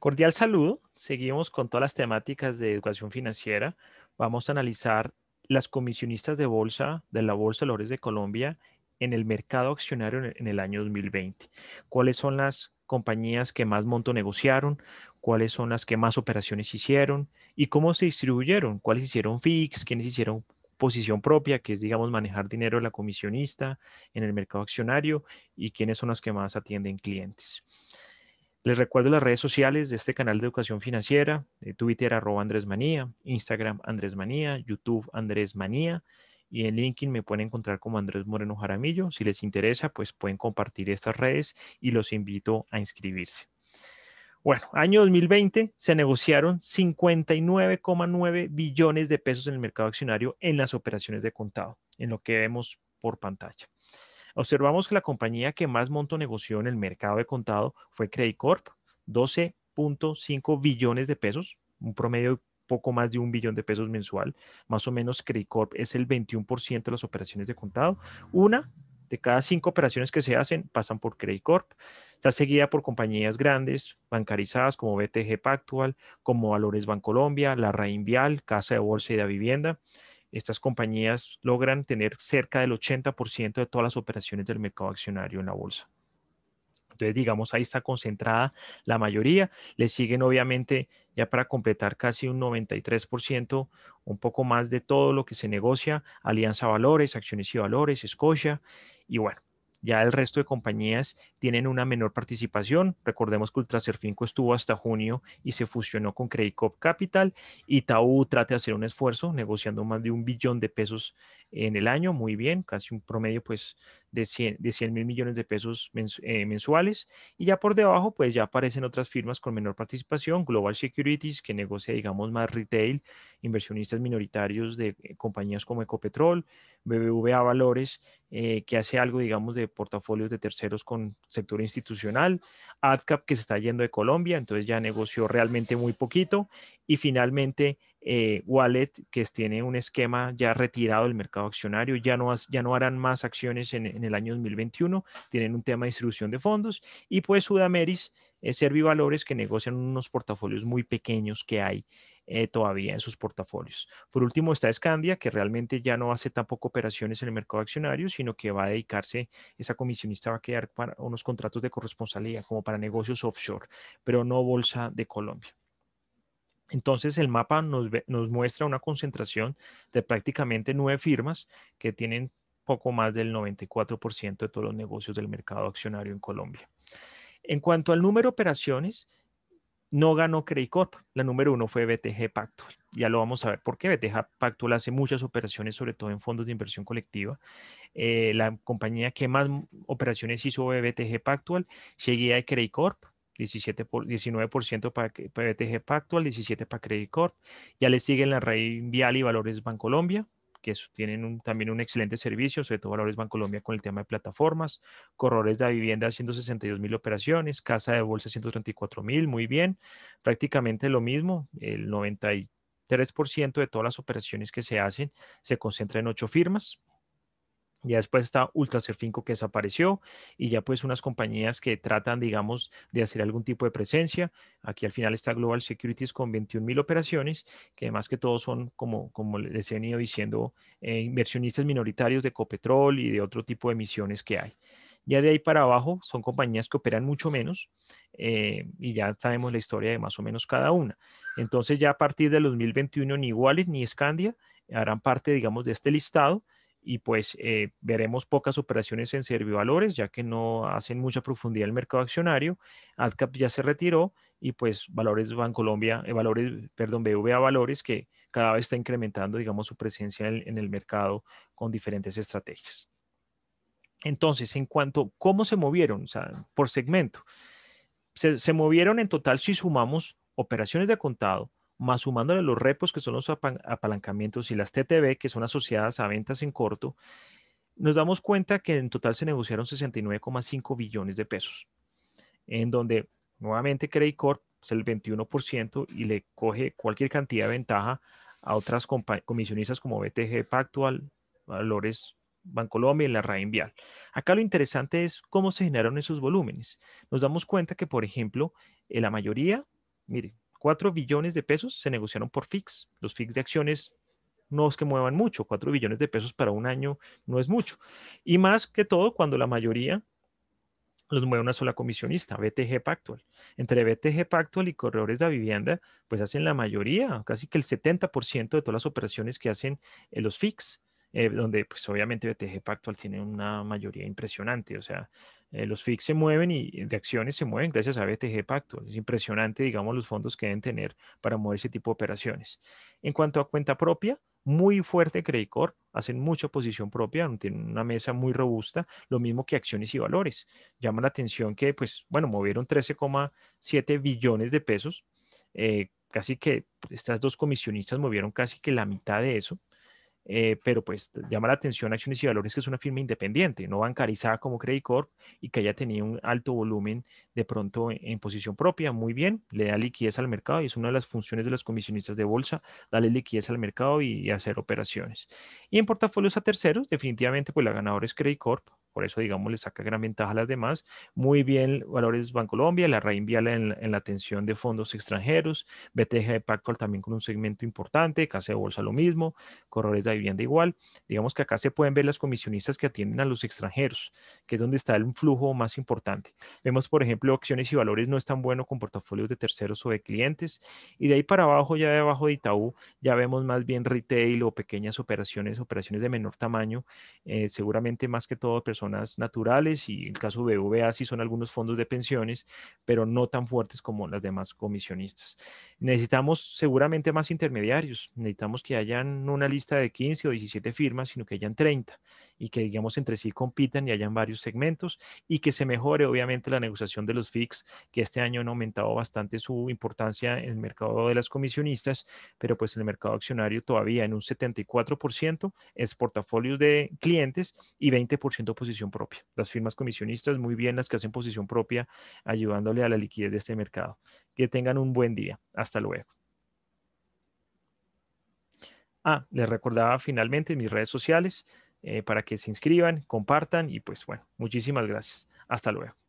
Cordial saludo. Seguimos con todas las temáticas de educación financiera. Vamos a analizar las comisionistas de bolsa de la Bolsa de Valores de Colombia en el mercado accionario en el año 2020. ¿Cuáles son las compañías que más monto negociaron? ¿Cuáles son las que más operaciones hicieron? ¿Y cómo se distribuyeron? ¿Cuáles hicieron fix? ¿Quiénes hicieron posición propia, que es, digamos, manejar dinero de la comisionista en el mercado accionario? ¿Y quiénes son las que más atienden clientes? Les recuerdo las redes sociales de este canal de educación financiera, de eh, Twitter arroba Andrés Manía, Instagram Andrés Manía, YouTube Andrés Manía y en LinkedIn me pueden encontrar como Andrés Moreno Jaramillo. Si les interesa, pues pueden compartir estas redes y los invito a inscribirse. Bueno, año 2020 se negociaron 59,9 billones de pesos en el mercado accionario en las operaciones de contado, en lo que vemos por pantalla observamos que la compañía que más monto negoció en el mercado de contado fue Credit Corp, 12.5 billones de pesos, un promedio de poco más de un billón de pesos mensual. Más o menos Credit Corp es el 21% de las operaciones de contado. Una de cada cinco operaciones que se hacen pasan por Credit Corp. Está seguida por compañías grandes, bancarizadas como BTG Pactual, como Valores Bancolombia, La vial Casa de Bolsa y de Vivienda. Estas compañías logran tener cerca del 80% de todas las operaciones del mercado accionario en la bolsa. Entonces, digamos, ahí está concentrada la mayoría. Le siguen, obviamente, ya para completar casi un 93%, un poco más de todo lo que se negocia, Alianza Valores, Acciones y Valores, Escocia, y bueno, ya el resto de compañías tienen una menor participación. Recordemos que Ultraserfinco estuvo hasta junio y se fusionó con Credit Cop Capital. Itaú trata de hacer un esfuerzo negociando más de un billón de pesos en el año. Muy bien, casi un promedio pues de 100 mil millones de pesos eh, mensuales y ya por debajo pues ya aparecen otras firmas con menor participación, Global Securities que negocia digamos más retail, inversionistas minoritarios de eh, compañías como Ecopetrol, BBVA Valores eh, que hace algo digamos de portafolios de terceros con sector institucional, ADCAP que se está yendo de Colombia, entonces ya negoció realmente muy poquito y finalmente eh, wallet que tiene un esquema ya retirado del mercado accionario, ya no, ya no harán más acciones en, el año 2021, tienen un tema de distribución de fondos y pues Sudameris, eh, Servivalores que negocian unos portafolios muy pequeños que hay eh, todavía en sus portafolios. Por último está Scandia, que realmente ya no hace tampoco operaciones en el mercado accionario, sino que va a dedicarse, esa comisionista va a quedar para unos contratos de corresponsalía como para negocios offshore, pero no Bolsa de Colombia. Entonces el mapa nos, muestra una concentración de prácticamente nueve firmas que tienen poco más del 94% de todos los negocios del mercado accionario en Colombia. En cuanto al número de operaciones, no ganó Corp. La número uno fue BTG Pactual. Ya lo vamos a ver por qué. BTG Pactual hace muchas operaciones, sobre todo en fondos de inversión colectiva. Eh, la compañía que más operaciones hizo fue BTG Pactual, seguida de Corp. 17 por, 19% para, para BTG e Pactual, 17% para Credit Corp. Ya le siguen la red Vial y Valores Bancolombia, que tienen un, también un excelente servicio, sobre todo Valores Bancolombia con el tema de plataformas, corredores de vivienda 162 mil operaciones, casa de bolsa 134 mil, muy bien, prácticamente lo mismo, el 93% de todas las operaciones que se hacen se concentra en ocho firmas, ya después está Ultra 5 que desapareció y ya pues unas compañías que tratan, digamos, de hacer algún tipo de presencia. Aquí al final está Global Securities con 21.000 operaciones, que más que todo son, como, como les he venido diciendo, eh, inversionistas minoritarios de Copetrol y de otro tipo de emisiones que hay. Ya de ahí para abajo son compañías que operan mucho menos eh, y ya sabemos la historia de más o menos cada una. Entonces ya a partir del 2021 ni Wallet ni Scandia harán parte, digamos, de este listado y pues eh, veremos pocas operaciones en Servivalores, ya que no hacen mucha profundidad el mercado accionario. ADCAP ya se retiró y pues Valores Bancolombia, eh, Valores, perdón, BVA Valores, que cada vez está incrementando, digamos, su presencia en el, mercado con diferentes estrategias. Entonces, en cuanto cómo se movieron, o sea, por segmento, se, se movieron en total, si sumamos operaciones de contado, más sumándole los repos que son los apalancamientos y las TTB que son asociadas a ventas en corto, nos damos cuenta que en total se negociaron 69,5 billones de pesos, en donde nuevamente Credit Corp es el 21% y le coge cualquier cantidad de ventaja a otras comisionistas como BTG Pactual, Valores Bancolombia y la RAIN Vial. Acá lo interesante es cómo se generaron esos volúmenes. Nos damos cuenta que, por ejemplo, en la mayoría, mire, 4 billones de pesos se negociaron por fix. Los fix de acciones no es que muevan mucho, 4 billones de pesos para un año no es mucho. Y más que todo cuando la mayoría los mueve una sola comisionista, BTG Pactual. Entre BTG Pactual y corredores de vivienda, pues hacen la mayoría, casi que el 70% de todas las operaciones que hacen en eh, los FIX. Eh, donde pues obviamente BTG Pactual tiene una mayoría impresionante, o sea, eh, los FIX se mueven y de acciones se mueven gracias a BTG Pactual. Es impresionante, digamos, los fondos que deben tener para mover ese tipo de operaciones. En cuanto a cuenta propia, muy fuerte Credicor, hacen mucha posición propia, tienen una mesa muy robusta, lo mismo que acciones y valores. Llama la atención que, pues, bueno, movieron 13,7 billones de pesos, eh, casi que estas dos comisionistas movieron casi que la mitad de eso. Eh, pero pues llama la atención Acciones y Valores, que es una firma independiente, no bancarizada como Credit Corp y que haya tenido un alto volumen de pronto en, posición propia. Muy bien, le da liquidez al mercado y es una de las funciones de los comisionistas de bolsa, darle liquidez al mercado y, y hacer operaciones. Y en portafolios a terceros, definitivamente pues la ganadora es Credit Corp, por eso, digamos, le saca gran ventaja a las demás. Muy bien, Valores Bancolombia, la reinvial en, la atención de fondos extranjeros, BTG de Pactual también con un segmento importante, Casa de Bolsa lo mismo, Corredores de Vivienda igual. Digamos que acá se pueden ver las comisionistas que atienden a los extranjeros, que es donde está el flujo más importante. Vemos, por ejemplo, acciones y valores no es tan bueno con portafolios de terceros o de clientes. Y de ahí para abajo, ya debajo de Itaú, ya vemos más bien retail o pequeñas operaciones, operaciones de menor tamaño, eh, seguramente más que todo personas personas naturales y el caso de BVA sí son algunos fondos de pensiones, pero no tan fuertes como las demás comisionistas. Necesitamos seguramente más intermediarios, necesitamos que hayan una lista de 15 o 17 firmas, sino que hayan 30 y que digamos entre sí compitan y hayan varios segmentos y que se mejore obviamente la negociación de los FIX, que este año han aumentado bastante su importancia en el mercado de las comisionistas, pero pues el mercado accionario todavía en un 74% es portafolios de clientes y 20% posición propia. Las firmas comisionistas muy bien las que hacen posición propia ayudándole a la liquidez de este mercado. Que tengan un buen día. Hasta luego. Ah, les recordaba finalmente mis redes sociales. Eh, para que se inscriban, compartan y pues bueno, muchísimas gracias. Hasta luego.